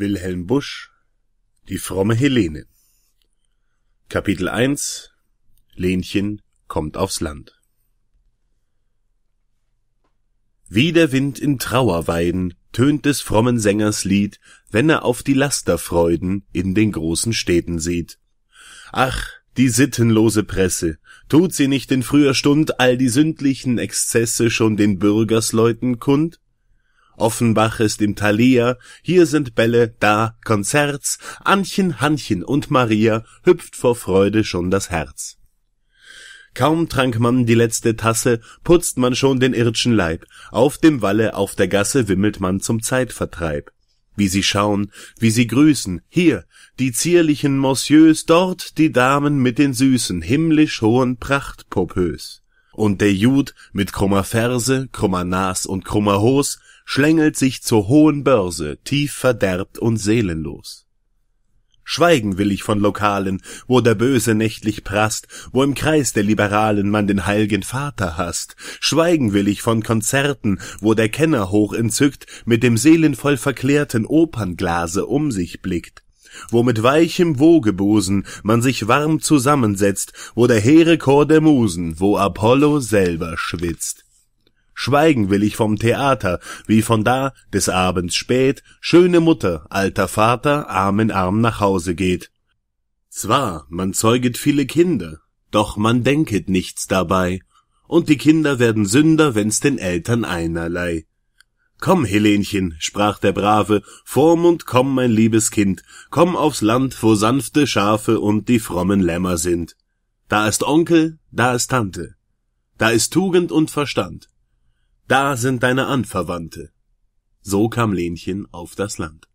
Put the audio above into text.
Wilhelm Busch Die fromme Helene Kapitel 1 Lenchen kommt aufs Land Wie der Wind in Trauerweiden tönt des frommen Sängers Lied, wenn er auf die Lasterfreuden in den großen Städten sieht. Ach, die sittenlose Presse, tut sie nicht in früher Stund all die sündlichen Exzesse schon den Bürgersleuten kund? Offenbach ist im Thalia, hier sind Bälle, da Konzerts, Anchen, Hannchen und Maria, hüpft vor Freude schon das Herz. Kaum trank man die letzte Tasse, putzt man schon den irdschen Leib, auf dem Walle, auf der Gasse wimmelt man zum Zeitvertreib. Wie sie schauen, wie sie grüßen, hier, die zierlichen Monsieurs, dort die Damen mit den süßen, himmlisch hohen Prachtpopös und der Jud mit krummer Ferse, krummer Nas und krummer Hos schlängelt sich zur hohen Börse, tief verderbt und seelenlos. Schweigen will ich von Lokalen, wo der Böse nächtlich prasst, wo im Kreis der Liberalen man den heil'gen Vater hasst. Schweigen will ich von Konzerten, wo der Kenner hoch entzückt mit dem seelenvoll verklärten Opernglase um sich blickt wo mit weichem Wogebusen man sich warm zusammensetzt, wo der hehre Chor der Musen, wo Apollo selber schwitzt. Schweigen will ich vom Theater, wie von da des Abends spät schöne Mutter, alter Vater, Arm in Arm nach Hause geht. Zwar, man zeuget viele Kinder, doch man denket nichts dabei, und die Kinder werden Sünder, wenn's den Eltern einerlei. Komm, Helenchen, sprach der Brave, Vormund, komm, mein liebes Kind, komm aufs Land, wo sanfte Schafe und die frommen Lämmer sind. Da ist Onkel, da ist Tante, da ist Tugend und Verstand, da sind deine Anverwandte. So kam Lenchen auf das Land.